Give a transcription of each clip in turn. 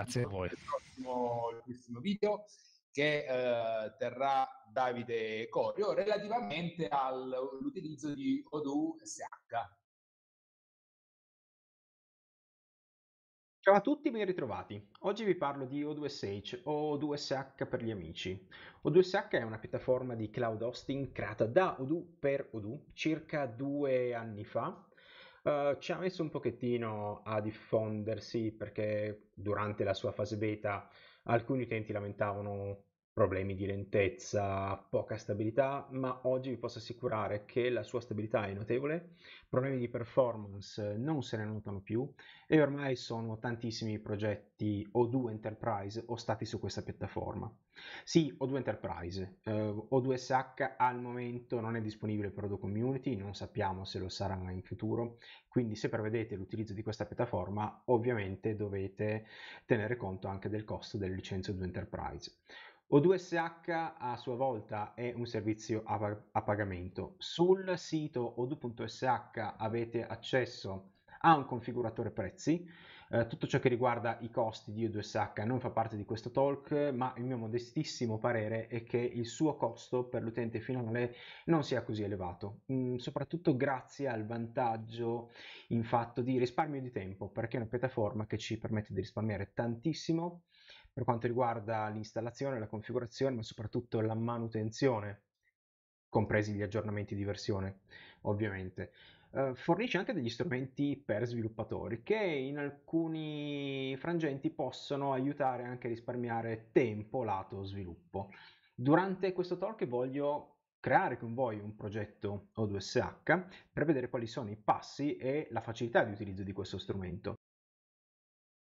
Grazie a voi. Il prossimo, video che eh, terrà Davide Corio relativamente all'utilizzo di Odoo SH. Ciao a tutti, ben ritrovati. Oggi vi parlo di O2SH o O2SH per gli amici. O2SH è una piattaforma di cloud hosting creata da Odoo per Odoo circa due anni fa Uhm, ci ha messo un pochettino a diffondersi perché durante la sua fase beta alcuni utenti lamentavano problemi di lentezza, poca stabilità, ma oggi vi posso assicurare che la sua stabilità è notevole, problemi di performance non se ne notano più e ormai sono tantissimi i progetti O2 Enterprise ostati su questa piattaforma. Sì, O2 Enterprise, eh, O2SH al momento non è disponibile per o Community, non sappiamo se lo sarà in futuro, quindi se prevedete l'utilizzo di questa piattaforma ovviamente dovete tenere conto anche del costo delle licenze O2 Enterprise. O2SH a sua volta è un servizio a, a pagamento. Sul sito o2.sh avete accesso a un configuratore prezzi. Eh, tutto ciò che riguarda i costi di O2SH non fa parte di questo talk, ma il mio modestissimo parere è che il suo costo per l'utente finale non sia così elevato, mm, soprattutto grazie al vantaggio in fatto di risparmio di tempo, perché è una piattaforma che ci permette di risparmiare tantissimo per quanto riguarda l'installazione, la configurazione, ma soprattutto la manutenzione, compresi gli aggiornamenti di versione, ovviamente. Uh, fornisce anche degli strumenti per sviluppatori che in alcuni frangenti possono aiutare anche a risparmiare tempo lato sviluppo. Durante questo talk voglio creare con voi un progetto O2SH per vedere quali sono i passi e la facilità di utilizzo di questo strumento.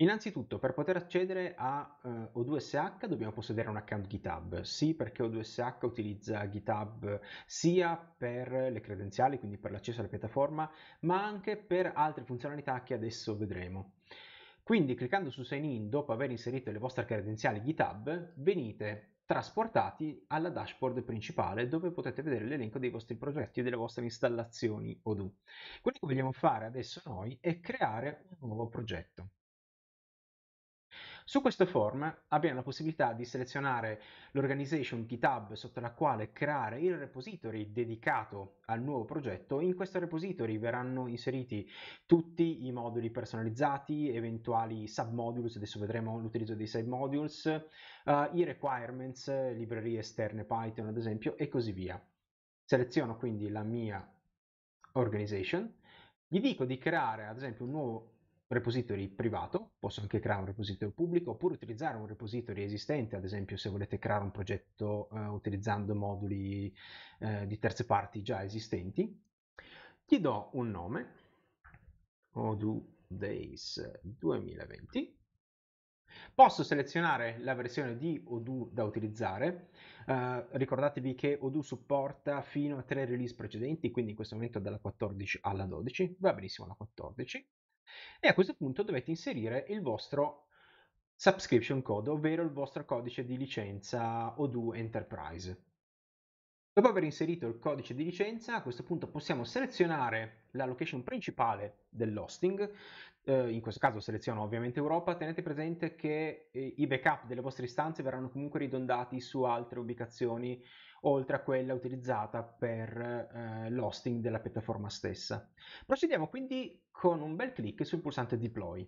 Innanzitutto per poter accedere a eh, O2SH dobbiamo possedere un account GitHub, sì perché O2SH utilizza GitHub sia per le credenziali, quindi per l'accesso alla piattaforma, ma anche per altre funzionalità che adesso vedremo. Quindi cliccando su Sign In dopo aver inserito le vostre credenziali GitHub venite trasportati alla dashboard principale dove potete vedere l'elenco dei vostri progetti e delle vostre installazioni Odoo. Quello che vogliamo fare adesso noi è creare un nuovo progetto. Su questo form abbiamo la possibilità di selezionare l'organization GitHub sotto la quale creare il repository dedicato al nuovo progetto. In questo repository verranno inseriti tutti i moduli personalizzati, eventuali submodules, adesso vedremo l'utilizzo dei submodules, uh, i requirements, librerie esterne Python ad esempio e così via. Seleziono quindi la mia organization, gli dico di creare ad esempio un nuovo repository privato, posso anche creare un repository pubblico oppure utilizzare un repository esistente, ad esempio se volete creare un progetto eh, utilizzando moduli eh, di terze parti già esistenti. Gli do un nome, Odoo Days 2020. Posso selezionare la versione di Odoo da utilizzare, eh, ricordatevi che Odoo supporta fino a tre release precedenti, quindi in questo momento dalla 14 alla 12, va benissimo la 14 e a questo punto dovete inserire il vostro subscription code, ovvero il vostro codice di licenza Odoo Enterprise. Dopo aver inserito il codice di licenza, a questo punto possiamo selezionare la location principale dell'hosting, eh, in questo caso seleziono ovviamente Europa, tenete presente che eh, i backup delle vostre istanze verranno comunque ridondati su altre ubicazioni oltre a quella utilizzata per eh, l'hosting della piattaforma stessa. Procediamo quindi con un bel clic sul pulsante deploy.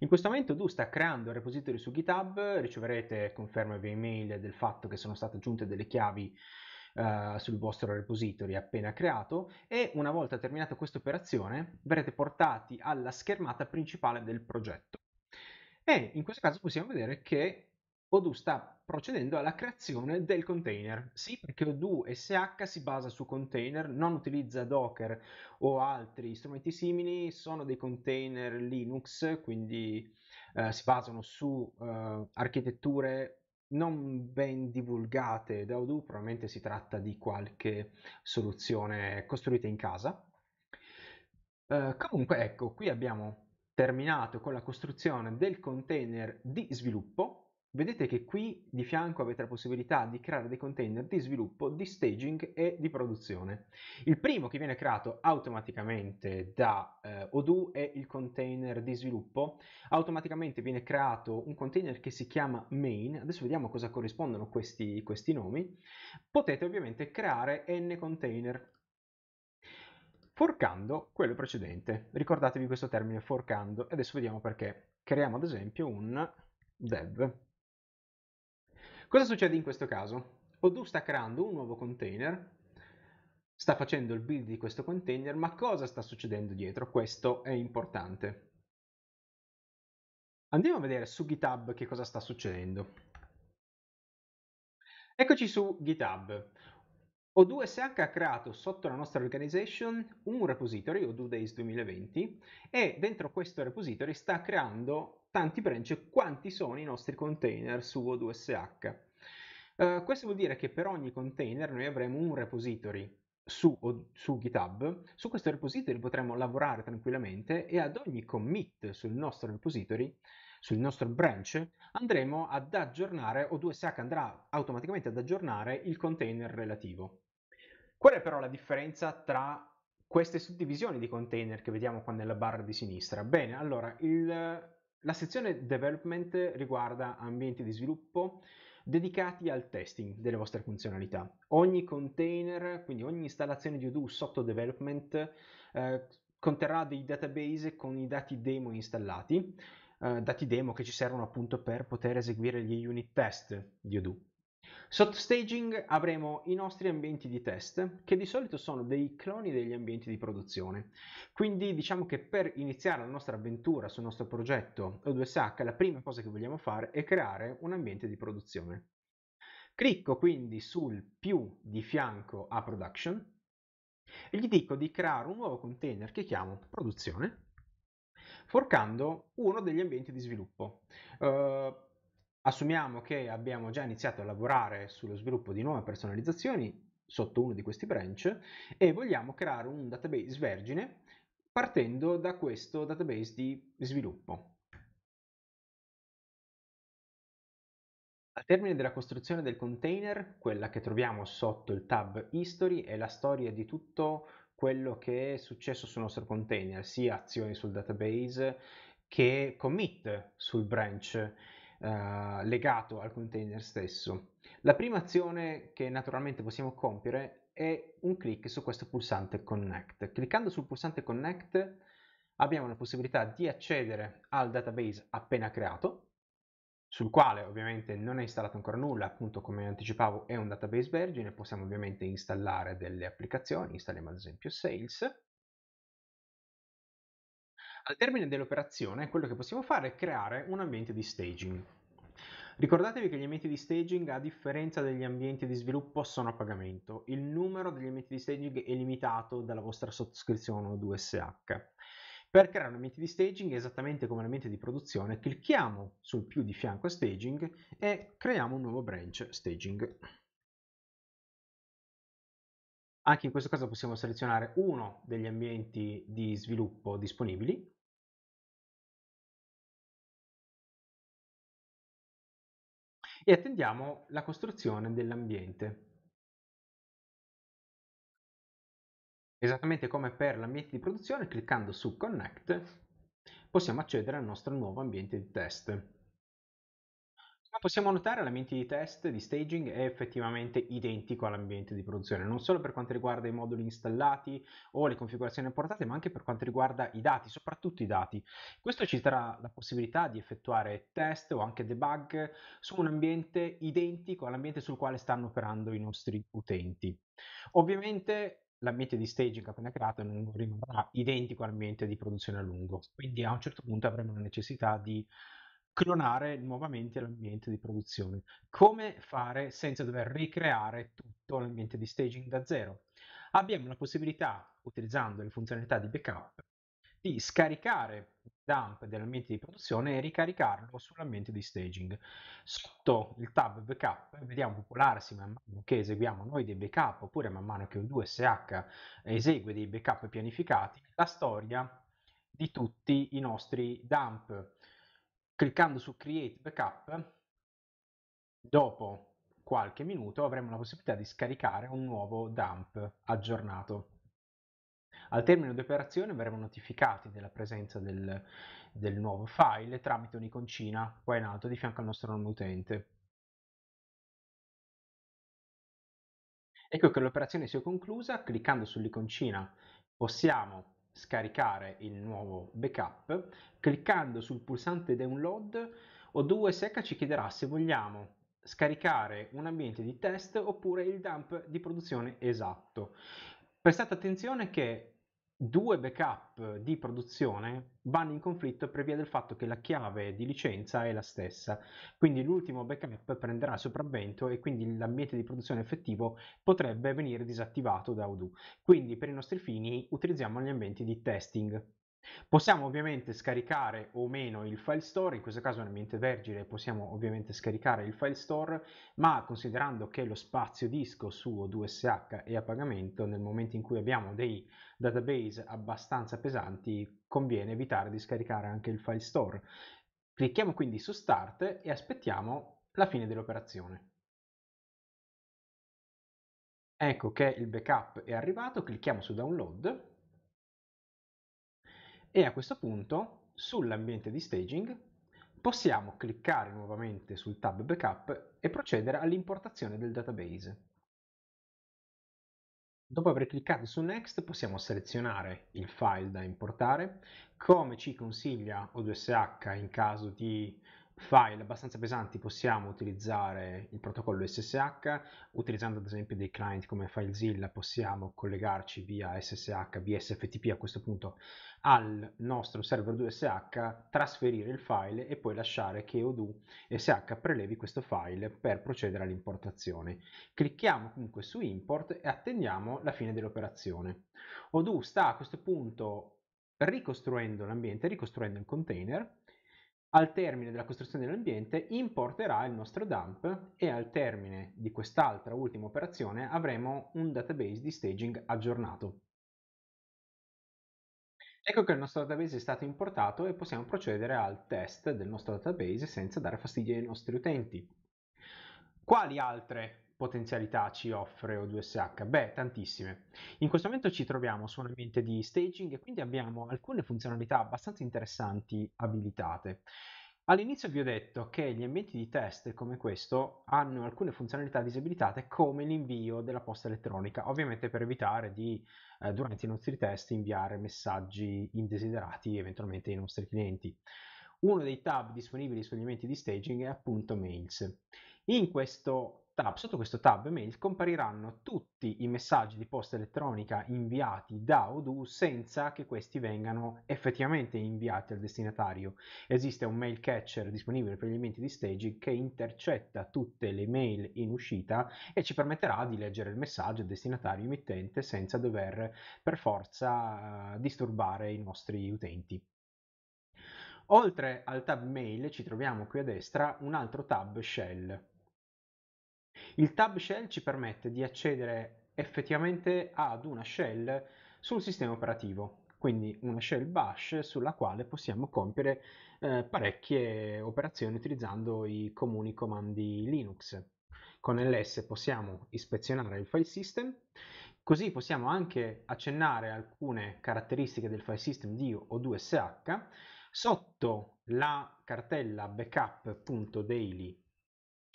In questo momento Du sta creando il repository su GitHub, riceverete conferme via email del fatto che sono state aggiunte delle chiavi eh, sul vostro repository appena creato e una volta terminata questa operazione verrete portati alla schermata principale del progetto. E in questo caso possiamo vedere che Odoo sta procedendo alla creazione del container. Sì, perché Odoo SH si basa su container, non utilizza Docker o altri strumenti simili, sono dei container Linux, quindi eh, si basano su eh, architetture non ben divulgate da Odoo, probabilmente si tratta di qualche soluzione costruita in casa. Uh, comunque, ecco, qui abbiamo terminato con la costruzione del container di sviluppo Vedete che qui di fianco avete la possibilità di creare dei container di sviluppo, di staging e di produzione. Il primo che viene creato automaticamente da eh, Odoo è il container di sviluppo. Automaticamente viene creato un container che si chiama main. Adesso vediamo cosa corrispondono questi, questi nomi. Potete ovviamente creare n container forcando quello precedente. Ricordatevi questo termine forcando e adesso vediamo perché. Creiamo ad esempio un dev Cosa succede in questo caso? Odoo sta creando un nuovo container, sta facendo il build di questo container, ma cosa sta succedendo dietro? Questo è importante. Andiamo a vedere su GitHub che cosa sta succedendo. Eccoci su GitHub. O2SH ha creato sotto la nostra organization un repository, O2Days 2020, e dentro questo repository sta creando tanti branch quanti sono i nostri container su O2SH. Uh, eh, questo vuol dire che per ogni container noi avremo un repository su, o, su, GitHub. Su questo repository potremo lavorare tranquillamente e ad ogni commit sul nostro repository, sul nostro branch, andremo ad aggiornare o 2SH andrà automaticamente ad aggiornare il container relativo. Qual è però la differenza tra queste suddivisioni di container che vediamo qua nella barra di sinistra? Bene, allora il, la sezione development riguarda ambienti di sviluppo dedicati al testing delle vostre funzionalità. Ogni container, quindi ogni installazione di Odoo sotto development eh, conterrà dei database con i dati demo installati, eh, dati demo che ci servono appunto per poter eseguire gli unit test di Odoo. Sotto staging avremo i nostri ambienti di test che di solito sono dei cloni degli ambienti di produzione. Quindi diciamo che per iniziare la nostra avventura sul nostro progetto O2SH la prima cosa che vogliamo fare è creare un ambiente di produzione. Clicco quindi sul più di fianco a production e gli dico di creare un nuovo container che chiamo produzione forcando uno degli ambienti di sviluppo. Uh, Assumiamo che abbiamo già iniziato a lavorare sullo sviluppo di nuove personalizzazioni sotto uno di questi branch e vogliamo creare un database vergine partendo da questo database di sviluppo. Al termine della costruzione del container, quella che troviamo sotto il tab History è la storia di tutto quello che è successo sul nostro container, sia azioni sul database che commit sul branch eh, legato al container stesso. La prima azione che naturalmente possiamo compiere è un clic su questo pulsante Connect. Cliccando sul pulsante Connect abbiamo la possibilità di accedere al database appena creato, sul quale ovviamente non è installato ancora nulla, appunto come anticipavo è un database vergine, possiamo ovviamente installare delle applicazioni, installiamo ad esempio Sales, al termine dell'operazione quello che possiamo fare è creare un ambiente di staging. Ricordatevi che gli ambienti di staging, a differenza degli ambienti di sviluppo, sono a pagamento. Il numero degli ambienti di staging è limitato dalla vostra sottoscrizione 2SH. Per creare un ambiente di staging, esattamente come l'ambiente di produzione, clicchiamo sul più di fianco staging e creiamo un nuovo branch staging. Anche in questo caso possiamo selezionare uno degli ambienti di sviluppo disponibili e attendiamo la costruzione dell'ambiente. Esattamente come per l'ambiente di produzione, cliccando su Connect possiamo accedere al nostro nuovo ambiente di test possiamo notare l'ambiente di test di staging è effettivamente identico all'ambiente di produzione, non solo per quanto riguarda i moduli installati o le configurazioni apportate, ma anche per quanto riguarda i dati, soprattutto i dati. Questo ci darà la possibilità di effettuare test o anche debug su un ambiente identico all'ambiente sul quale stanno operando i nostri utenti. Ovviamente l'ambiente di staging appena creato non rimarrà identico all'ambiente di produzione a lungo, quindi a un certo punto avremo la necessità di clonare nuovamente l'ambiente di produzione. Come fare senza dover ricreare tutto l'ambiente di staging da zero? Abbiamo la possibilità, utilizzando le funzionalità di backup, di scaricare il dump dell'ambiente di produzione e ricaricarlo sull'ambiente di staging. Sotto il tab backup vediamo popolarsi man mano che eseguiamo noi dei backup oppure man mano che O2SH esegue dei backup pianificati la storia di tutti i nostri dump cliccando su create backup dopo qualche minuto avremo la possibilità di scaricare un nuovo dump aggiornato al termine dell'operazione verremo notificati della presenza del, del, nuovo file tramite un'iconcina qua in alto di fianco al nostro nome utente. Ecco che l'operazione si è conclusa, cliccando sull'iconcina possiamo scaricare il nuovo backup, cliccando sul pulsante download o 2 secca ci chiederà se vogliamo scaricare un ambiente di test oppure il dump di produzione esatto. Prestate attenzione che due backup di produzione vanno in conflitto per via del fatto che la chiave di licenza è la stessa. Quindi l'ultimo backup prenderà il sopravvento e quindi l'ambiente di produzione effettivo potrebbe venire disattivato da Odoo. Quindi per i nostri fini utilizziamo gli ambienti di testing Possiamo ovviamente scaricare o meno il file store, in questo caso è un ambiente vergine possiamo ovviamente scaricare il file store, ma considerando che lo spazio disco su O2SH è a pagamento, nel momento in cui abbiamo dei database abbastanza pesanti conviene evitare di scaricare anche il file store. Clicchiamo quindi su Start e aspettiamo la fine dell'operazione. Ecco che il backup è arrivato, clicchiamo su Download e a questo punto sull'ambiente di staging possiamo cliccare nuovamente sul tab backup e procedere all'importazione del database. Dopo aver cliccato su Next possiamo selezionare il file da importare, come ci consiglia O2SH in caso di file abbastanza pesanti possiamo utilizzare il protocollo SSH, utilizzando ad esempio dei client come FileZilla possiamo collegarci via SSH, via SFTP a questo punto al nostro server 2SH, trasferire il file e poi lasciare che Odoo SH prelevi questo file per procedere all'importazione. Clicchiamo comunque su import e attendiamo la fine dell'operazione. Odoo sta a questo punto ricostruendo l'ambiente, ricostruendo il container al termine della costruzione dell'ambiente importerà il nostro dump e al termine di quest'altra ultima operazione avremo un database di staging aggiornato. Ecco che il nostro database è stato importato e possiamo procedere al test del nostro database senza dare fastidio ai nostri utenti. Quali altre potenzialità ci offre O2SH? Beh, tantissime. In questo momento ci troviamo su un ambiente di staging e quindi abbiamo alcune funzionalità abbastanza interessanti abilitate. All'inizio vi ho detto che gli ambienti di test come questo hanno alcune funzionalità disabilitate come l'invio della posta elettronica, ovviamente per evitare di eh, durante i nostri test inviare messaggi indesiderati eventualmente ai nostri clienti. Uno dei tab disponibili sugli ambienti di staging è appunto Mails. In questo tab, sotto questo tab mail compariranno tutti i messaggi di posta elettronica inviati da Odoo senza che questi vengano effettivamente inviati al destinatario. Esiste un mail catcher disponibile per gli elementi di staging che intercetta tutte le mail in uscita e ci permetterà di leggere il messaggio destinatario emittente senza dover per forza eh, disturbare i nostri utenti. Oltre al tab mail ci troviamo qui a destra un altro tab shell il tab shell ci permette di accedere effettivamente ad una shell sul sistema operativo, quindi una shell bash sulla quale possiamo compiere eh, parecchie operazioni utilizzando i comuni comandi Linux. Con ls possiamo ispezionare il file system, così possiamo anche accennare alcune caratteristiche del file system di O2SH sotto la cartella backup.daily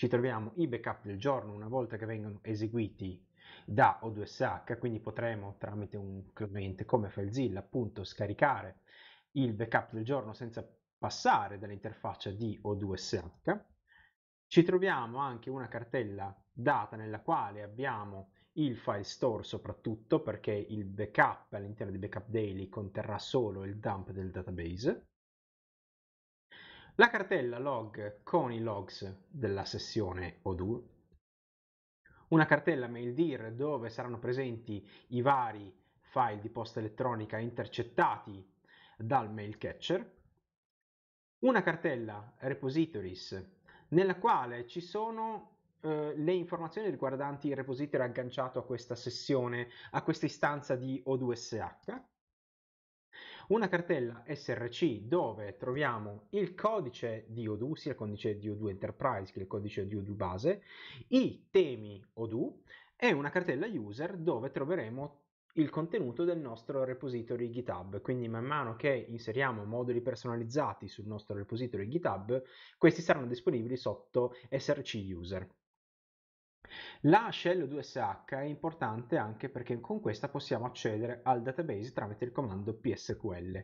ci troviamo i backup del giorno una volta che vengono eseguiti da O2SH, quindi potremo tramite un cliente come FileZilla appunto scaricare il backup del giorno senza passare dall'interfaccia di O2SH. Ci troviamo anche una cartella data nella quale abbiamo il file store soprattutto perché il backup all'interno di Backup Daily conterrà solo il dump del database la cartella log con i logs della sessione O2, una cartella mail maildir dove saranno presenti i vari file di posta elettronica intercettati dal mail catcher, una cartella repositories nella quale ci sono eh, le informazioni riguardanti il repository agganciato a questa sessione, a questa istanza di O2SH, una cartella SRC dove troviamo il codice di Odoo, sia il codice di Odoo Enterprise che il codice di Odoo base, i temi Odoo e una cartella user dove troveremo il contenuto del nostro repository GitHub. Quindi man mano che inseriamo moduli personalizzati sul nostro repository GitHub, questi saranno disponibili sotto SRC user. La shell 2sh è importante anche perché con questa possiamo accedere al database tramite il comando psql.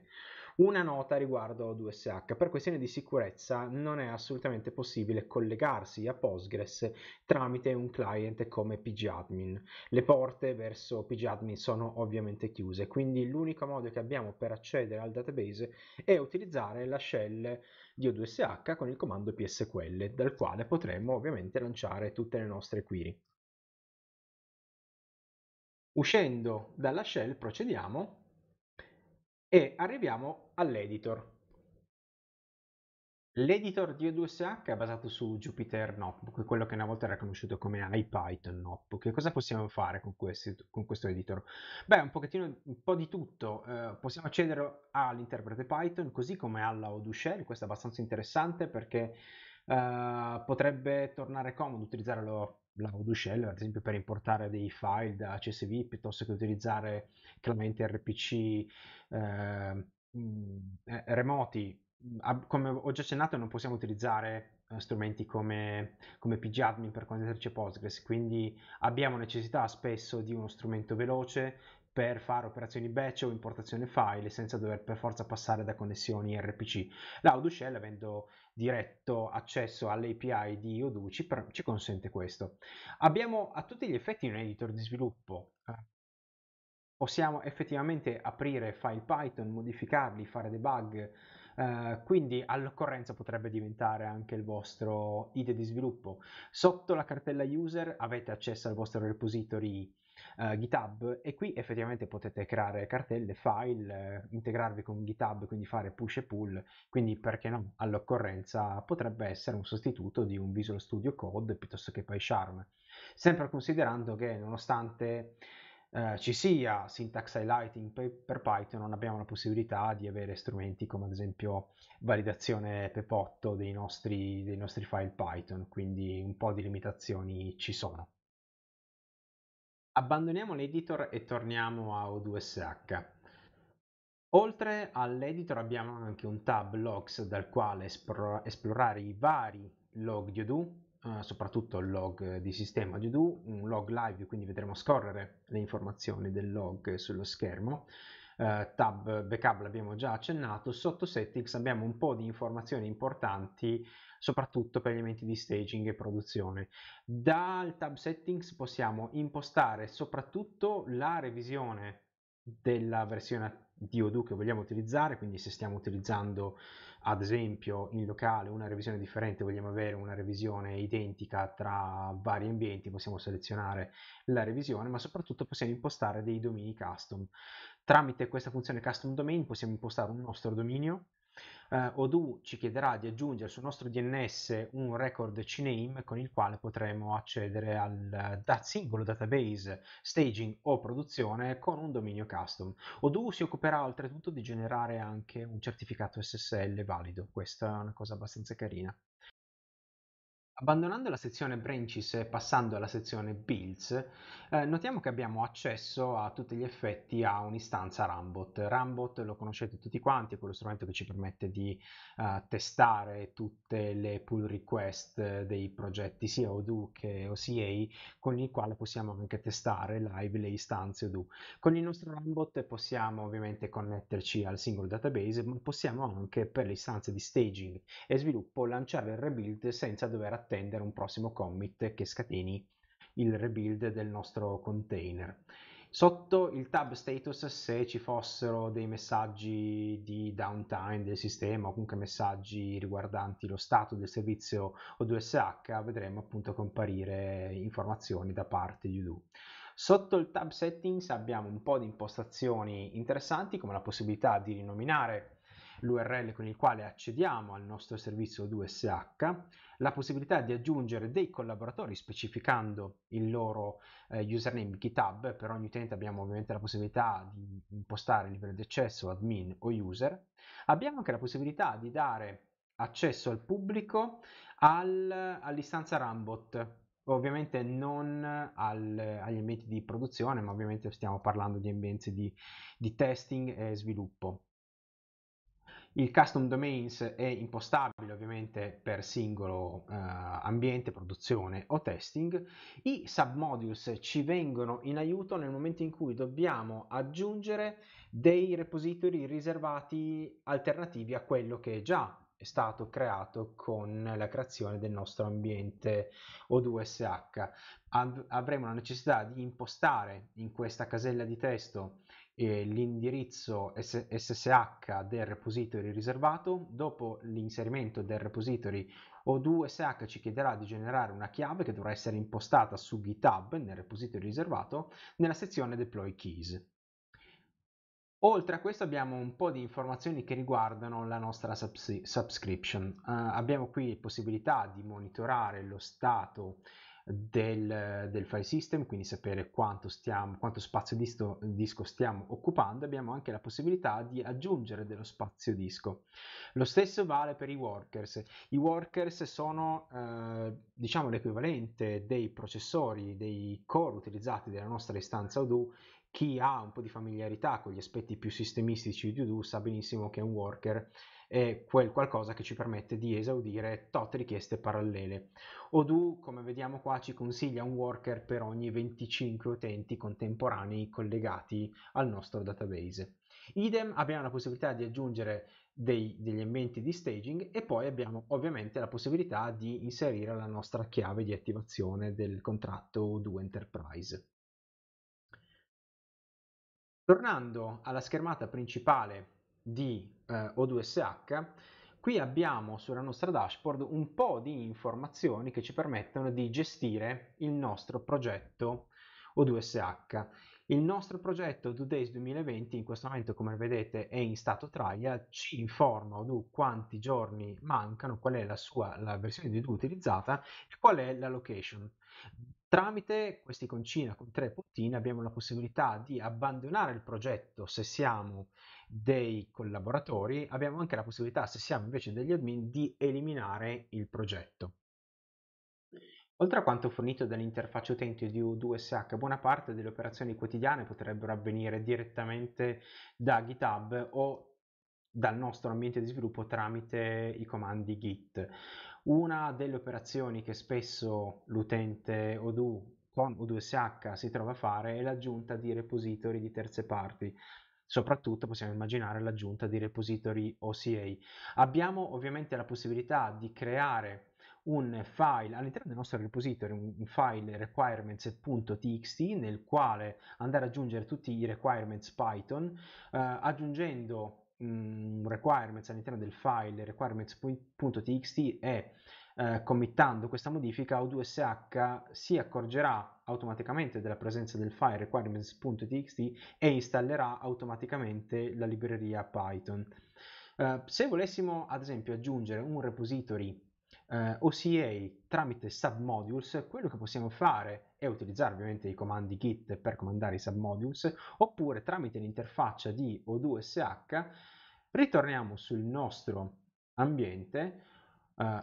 Una nota riguardo 2sh, per questioni di sicurezza non è assolutamente possibile collegarsi a Postgres tramite un client come pgadmin. Le porte verso pgadmin sono ovviamente chiuse, quindi l'unico modo che abbiamo per accedere al database è utilizzare la shell io2sh con il comando psql, dal quale potremmo ovviamente lanciare tutte le nostre query. Uscendo dalla shell procediamo e arriviamo all'editor. L'editor di O2SH è basato su Jupyter Notebook, quello che una volta era conosciuto come IPython Notebook. Che cosa possiamo fare con, questi, con questo editor? Beh, un pochettino, un po' di tutto. Eh, possiamo accedere all'interprete Python, così come alla o 2 shell questo è abbastanza interessante perché eh, potrebbe tornare comodo utilizzare lo, la o 2 shell ad esempio per importare dei file da CSV, piuttosto che utilizzare chiaramente RPC eh, mm, eh, remoti come ho già accennato, non possiamo utilizzare eh, strumenti come, come pgadmin per connetterci a Postgres, quindi abbiamo necessità spesso di uno strumento veloce per fare operazioni batch o importazione file senza dover per forza passare da connessioni RPC. La Shell, avendo diretto accesso all'API di Oduci, ci, ci, consente questo. Abbiamo a tutti gli effetti un editor di sviluppo. Eh. Possiamo effettivamente aprire file Python, modificarli, fare debug, eh, quindi all'occorrenza potrebbe diventare anche il vostro IDE di sviluppo. Sotto la cartella user avete accesso al vostro repository uh, GitHub e qui effettivamente potete creare cartelle, file, uh, integrarvi con GitHub, quindi fare push e pull, quindi perché no, all'occorrenza potrebbe essere un sostituto di un Visual Studio Code piuttosto che PyCharm. Sempre considerando che nonostante eh, ci sia syntax highlighting per, per, Python, non abbiamo la possibilità di avere strumenti come ad esempio validazione pepotto dei nostri, dei nostri file Python, quindi un po' di limitazioni ci sono. Abbandoniamo l'editor e torniamo a O2SH. Oltre all'editor abbiamo anche un tab logs dal quale esplorare i vari log di Odoo eh, soprattutto il log di sistema di do, un log live, quindi vedremo scorrere le informazioni del log sullo schermo. Eh, tab backup l'abbiamo già accennato, sotto settings abbiamo un po' di informazioni importanti soprattutto per gli elementi di staging e produzione. Dal tab settings possiamo impostare soprattutto la revisione della versione di Odoo che vogliamo utilizzare, quindi se stiamo utilizzando ad esempio in locale una revisione differente, vogliamo avere una revisione identica tra vari ambienti, possiamo selezionare la revisione, ma soprattutto possiamo impostare dei domini custom. Tramite questa funzione custom domain possiamo impostare un nostro dominio eh, Odoo ci chiederà di aggiungere sul nostro DNS un record CNAME con il quale potremo accedere al eh, da singolo database, staging o produzione con un dominio custom. Odoo si occuperà oltretutto di generare anche un certificato SSL valido, questa è una cosa abbastanza carina. Abbandonando la sezione Branches e passando alla sezione Builds, eh, notiamo che abbiamo accesso a tutti gli effetti a un'istanza Rambot. Rambot lo conoscete tutti quanti, è quello strumento che ci permette di uh, testare tutte le pull request dei progetti sia Odoo che OCA, con il quale possiamo anche testare live le istanze Odoo. Con il nostro Rambot possiamo ovviamente connetterci al singolo database, ma possiamo anche per le istanze di staging e sviluppo lanciare il rebuild senza dover attendere attendere un prossimo commit che scateni il rebuild del nostro container. Sotto il tab status, se ci fossero dei messaggi di downtime del sistema o comunque messaggi riguardanti lo stato del servizio O2SH, vedremo appunto comparire informazioni da parte di Udo. Sotto il tab settings abbiamo un po' di impostazioni interessanti come la possibilità di rinominare l'url con il quale accediamo al nostro servizio 2sh, la possibilità di aggiungere dei collaboratori specificando il loro eh, username GitHub, per ogni utente abbiamo ovviamente la possibilità di impostare il livello di accesso admin o user, abbiamo anche la possibilità di dare accesso al pubblico al, all'istanza Rambot, ovviamente non al, agli ambienti di produzione, ma ovviamente stiamo parlando di ambienti di, di testing e sviluppo. Il custom domains è impostabile ovviamente per singolo eh, ambiente, produzione o testing. I submodules ci vengono in aiuto nel momento in cui dobbiamo aggiungere dei repository riservati alternativi a quello che è già è stato creato con la creazione del nostro ambiente O2SH. Av- avremo la necessità di impostare in questa casella di testo eh, l'indirizzo SSH del repository riservato, dopo l'inserimento del repository O2SH ci chiederà di generare una chiave che dovrà essere impostata su GitHub nel repository riservato nella sezione deploy keys. Oltre a questo abbiamo un po' di informazioni che riguardano la nostra subscription. Uh, abbiamo qui possibilità di monitorare lo stato del, del, file system, quindi sapere quanto, stiamo, quanto spazio disto, disco stiamo occupando, abbiamo anche la possibilità di aggiungere dello spazio disco. Lo stesso vale per i workers. I workers sono eh, diciamo l'equivalente dei processori, dei core utilizzati della nostra istanza Odoo chi ha un po' di familiarità con gli aspetti più sistemistici di Odoo sa benissimo che un worker è quel qualcosa che ci permette di esaudire tot richieste parallele. Odoo, come vediamo qua, ci consiglia un worker per ogni 25 utenti contemporanei collegati al nostro database. Idem abbiamo la possibilità di aggiungere dei, degli elementi di staging e poi abbiamo ovviamente la possibilità di inserire la nostra chiave di attivazione del contratto Odoo Enterprise. Tornando alla schermata principale di eh, O2SH, qui abbiamo sulla nostra dashboard un po' di informazioni che ci permettono di gestire il nostro progetto O2SH. Il nostro progetto Do Days 2020 in questo momento come vedete è in stato trial, ci informa Odoo quanti giorni mancano, qual è la sua la versione di Odoo utilizzata e qual è la location. Tramite questi concina con tre puntini abbiamo la possibilità di abbandonare il progetto se siamo dei collaboratori, abbiamo anche la possibilità se siamo invece degli admin di eliminare il progetto. Oltre a quanto fornito dall'interfaccia utente di U2SH, buona parte delle operazioni quotidiane potrebbero avvenire direttamente da GitHub o dal nostro ambiente di sviluppo tramite i comandi git. Una delle operazioni che spesso l'utente Odoo con O2SH si trova a fare è l'aggiunta di repository di terze parti. Soprattutto possiamo immaginare l'aggiunta di repository OCA. Abbiamo ovviamente la possibilità di creare un file all'interno del nostro repository, un file requirements.txt nel quale andare ad aggiungere tutti i requirements Python eh, aggiungendo un requirements all'interno del file requirements.txt e eh, committando questa modifica O2SH si accorgerà automaticamente della presenza del file requirements.txt e installerà automaticamente la libreria Python. Eh, se volessimo ad esempio aggiungere un repository eh, OCA tramite submodules, quello che possiamo fare è utilizzare ovviamente i comandi git per comandare i submodules, oppure tramite l'interfaccia di O2SH ritorniamo sul nostro ambiente, eh,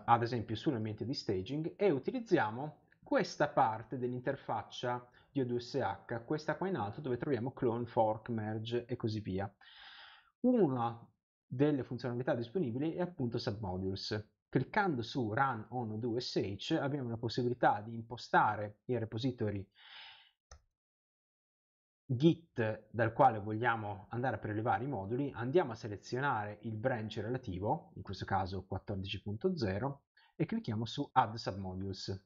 ad esempio sull'ambiente di staging, e utilizziamo questa parte dell'interfaccia di O2SH, questa qua in alto dove troviamo clone, fork, merge e così via. Una delle funzionalità disponibili è appunto submodules cliccando su Run on O2SH abbiamo la possibilità di impostare il repository git dal quale vogliamo andare a prelevare i moduli, andiamo a selezionare il branch relativo, in questo caso 14.0, e clicchiamo su Add Submodules.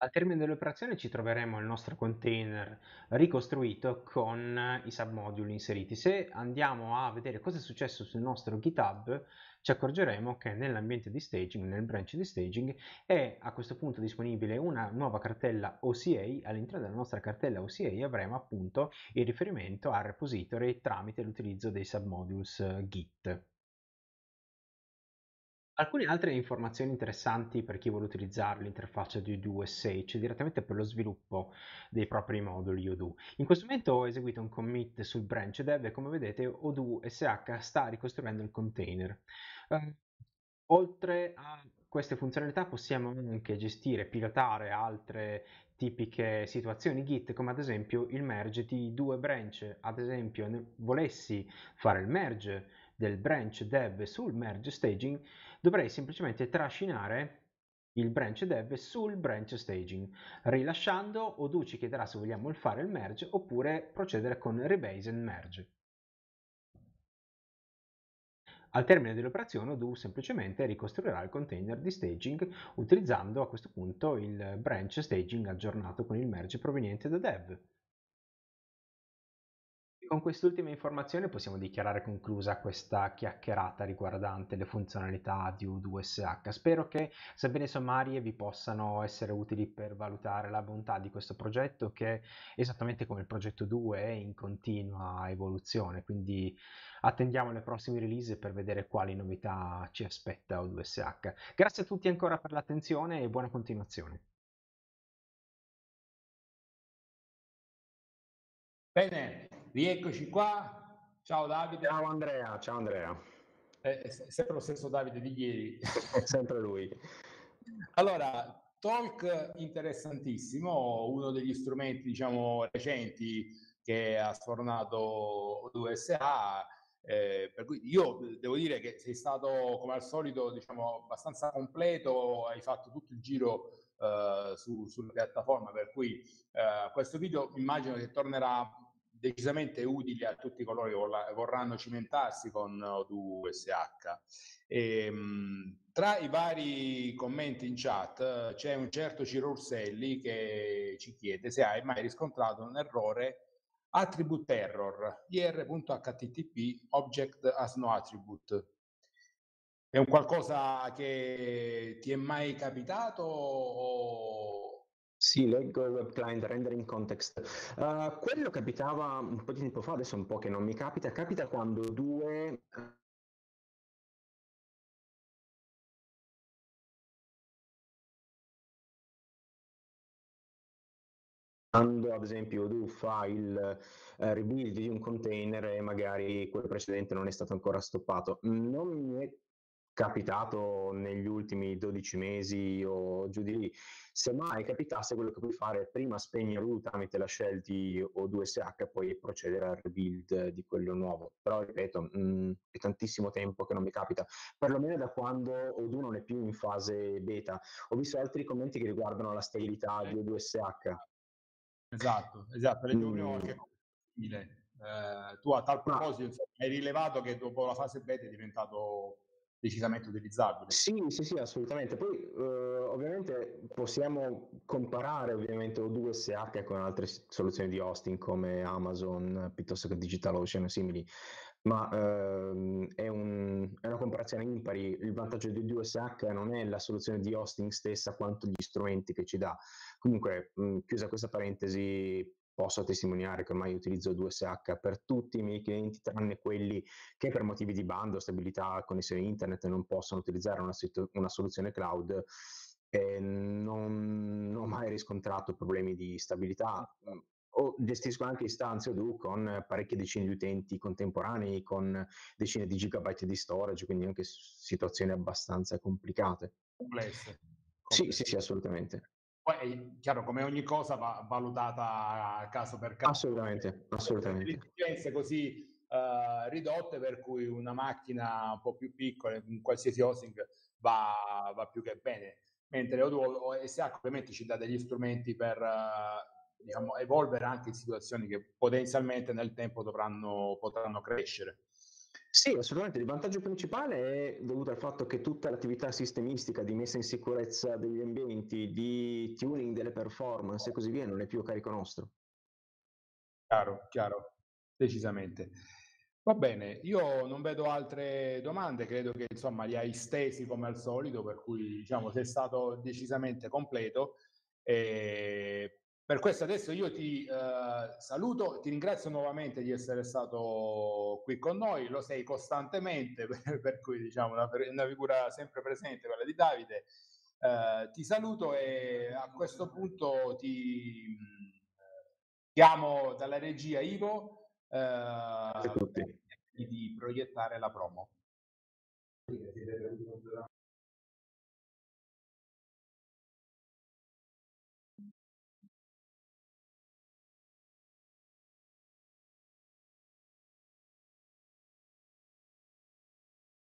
Al termine dell'operazione ci troveremo il nostro container ricostruito con eh, i submoduli inseriti. Se andiamo a vedere cosa è successo sul nostro GitHub, ci accorgeremo che nell'ambiente di staging, nel branch di staging, è a questo punto disponibile una nuova cartella OCA. All'interno della nostra cartella OCA avremo appunto il riferimento al repository tramite l'utilizzo dei submodules eh, Git. Alcune altre informazioni interessanti per chi vuole utilizzare l'interfaccia di Odoo SH cioè direttamente per lo sviluppo dei propri moduli Odoo. In questo momento ho eseguito un commit sul branch dev e come vedete Odoo SH sta ricostruendo il container. Eh, oltre a queste funzionalità possiamo anche gestire, e pilotare altre tipiche situazioni Git, come ad esempio il merge di due branch. Ad esempio, volessi fare il merge del branch dev sul merge staging, dovrei semplicemente trascinare il branch dev sul branch staging. Rilasciando, Odoo ci chiederà se vogliamo fare il merge oppure procedere con rebase and merge. Al termine dell'operazione Odoo semplicemente ricostruirà il container di staging utilizzando a questo punto il branch staging aggiornato con il merge proveniente da dev. Con quest'ultima informazione possiamo dichiarare conclusa questa chiacchierata riguardante le funzionalità di U2SH. Spero che sebbene sommarie vi possano essere utili per valutare la bontà di questo progetto che esattamente come il progetto 2 è in continua evoluzione, quindi attendiamo le prossime release per vedere quali novità ci aspetta U2SH. Grazie a tutti ancora per l'attenzione e buona continuazione. Bene, Rieccoci qua. Ciao Davide. Ciao Andrea, ciao Andrea. Eh, è, è sempre lo stesso Davide di ieri. È sempre lui. Allora, talk interessantissimo, uno degli strumenti diciamo recenti che ha sfornato l'USA. Eh, per cui io devo dire che sei stato come al solito diciamo abbastanza completo, hai fatto tutto il giro eh, su, sulla piattaforma, per cui eh, questo video immagino che tornerà decisamente utili a tutti coloro che vorranno cimentarsi con O2SH. E, ehm, tra i vari commenti in chat eh, c'è un certo Ciro Urselli che ci chiede se hai mai riscontrato un errore attribute error ir.http object as no attribute. È un qualcosa che ti è mai capitato o sì, leggo il web client, rendering context. Uh, quello capitava un po' di tempo fa, adesso un po' che non mi capita, capita quando due eh, quando ad esempio tu fa il uh, rebuild di un container e magari quello precedente non è stato ancora stoppato. Non mi è capitato negli ultimi 12 mesi o giù di lì. Se mai capitasse quello che puoi fare è prima spegnere U tramite la shell di O2SH e poi procedere al rebuild di quello nuovo. Però ripeto, mh, mm, è tantissimo tempo che non mi capita, perlomeno da quando O2 non è più in fase beta. Ho visto altri commenti che riguardano la stabilità di O2SH. Eh. Esatto, esatto, le tue mm. che eh, tu a tal proposito Ma... hai rilevato che dopo la fase beta è diventato decisamente utilizzabile. Sì, sì, sì, assolutamente. Poi eh, ovviamente possiamo comparare ovviamente O2SH con altre soluzioni di hosting come Amazon piuttosto che DigitalOcean e simili, ma ehm, è, un, è, una comparazione impari. Il vantaggio di O2SH non è la soluzione di hosting stessa quanto gli strumenti che ci dà. Comunque, mh, mm, chiusa questa parentesi, posso testimoniare che ormai utilizzo 2SH per tutti i miei clienti, tranne quelli che per motivi di bando, stabilità, connessione internet non possono utilizzare una, situ- una soluzione cloud. Eh, non, non ho mai riscontrato problemi di stabilità, o gestisco anche istanze Odoo con parecchie decine di utenti contemporanei, con decine di gigabyte di storage, quindi anche situazioni abbastanza complicate. Complesse. Complesse. Sì, sì, sì, assolutamente. Poi è eh, chiaro, come ogni cosa va valutata caso per caso. Assolutamente, assolutamente. Le così Uh, ridotte, per cui una macchina un po' più piccola, in qualsiasi housing va, va più che bene. Mentre O2 OSH ovviamente ci dà degli strumenti per uh, diciamo, evolvere anche in situazioni che potenzialmente nel tempo dovranno, potranno crescere. Sì, assolutamente. Il vantaggio principale è dovuto al fatto che tutta l'attività sistemistica di messa in sicurezza degli ambienti, di tuning delle performance e così via non è più a carico nostro. Chiaro, chiaro, decisamente. Va bene, io non vedo altre domande, credo che insomma li hai stesi come al solito, per cui diciamo sei stato decisamente completo. E per questo adesso io ti eh, saluto, ti ringrazio nuovamente di essere stato qui con noi, lo sei costantemente, per, per cui diciamo una, una, figura sempre presente, quella di Davide. Eh, ti saluto e a questo punto ti mm, chiamo dalla regia Ivo eh, per di proiettare la promo.